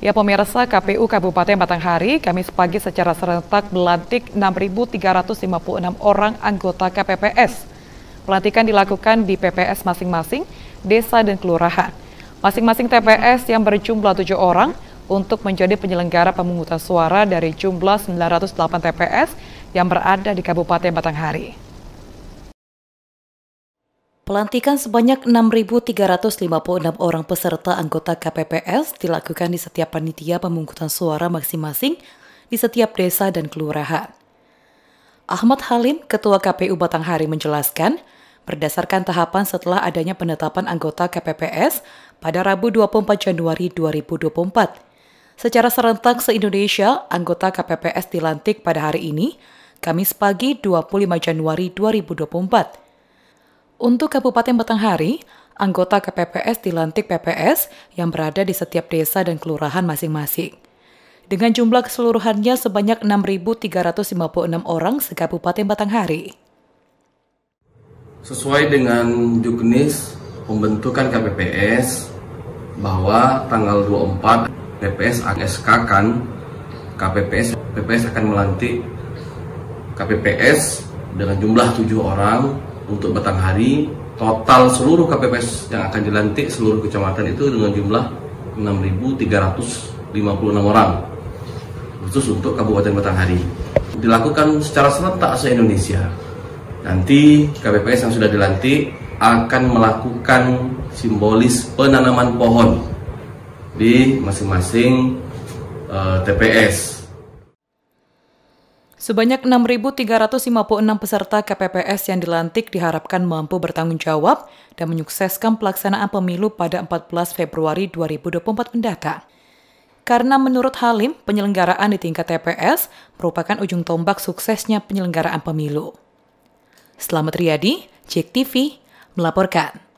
Ya pemirsa KPU Kabupaten Batanghari Kamis pagi secara serentak melantik 6.356 orang anggota KPPS. Pelantikan dilakukan di PPS masing-masing, desa dan kelurahan. Masing-masing TPS yang berjumlah 7 orang untuk menjadi penyelenggara pemungutan suara dari jumlah 908 TPS yang berada di Kabupaten Batanghari. Pelantikan sebanyak 6.356 orang peserta anggota KPPS dilakukan di setiap panitia pemungutan suara masing-masing di setiap desa dan kelurahan. Ahmad Halim, Ketua KPU Batanghari menjelaskan, berdasarkan tahapan setelah adanya penetapan anggota KPPS pada Rabu 24 Januari 2024. Secara serentak se-Indonesia, anggota KPPS dilantik pada hari ini, Kamis pagi 25 Januari 2024 untuk Kabupaten Batanghari, anggota KPPS dilantik PPS yang berada di setiap desa dan kelurahan masing-masing. Dengan jumlah keseluruhannya sebanyak 6.356 orang se Kabupaten Batanghari. Sesuai dengan juknis pembentukan KPPS bahwa tanggal 24 PPS ASK kan KPPS PPS akan melantik KPPS dengan jumlah tujuh orang untuk petang hari total seluruh KPPS yang akan dilantik seluruh kecamatan itu dengan jumlah 6.356 orang khusus untuk Kabupaten Batanghari dilakukan secara serentak se-Indonesia nanti KPPS yang sudah dilantik akan melakukan simbolis penanaman pohon di masing-masing uh, eh, TPS Sebanyak 6.356 peserta KPPS yang dilantik diharapkan mampu bertanggung jawab dan menyukseskan pelaksanaan pemilu pada 14 Februari 2024 mendatang. Karena menurut Halim, penyelenggaraan di tingkat TPS merupakan ujung tombak suksesnya penyelenggaraan pemilu. Selamat Riyadi, Cek TV, melaporkan.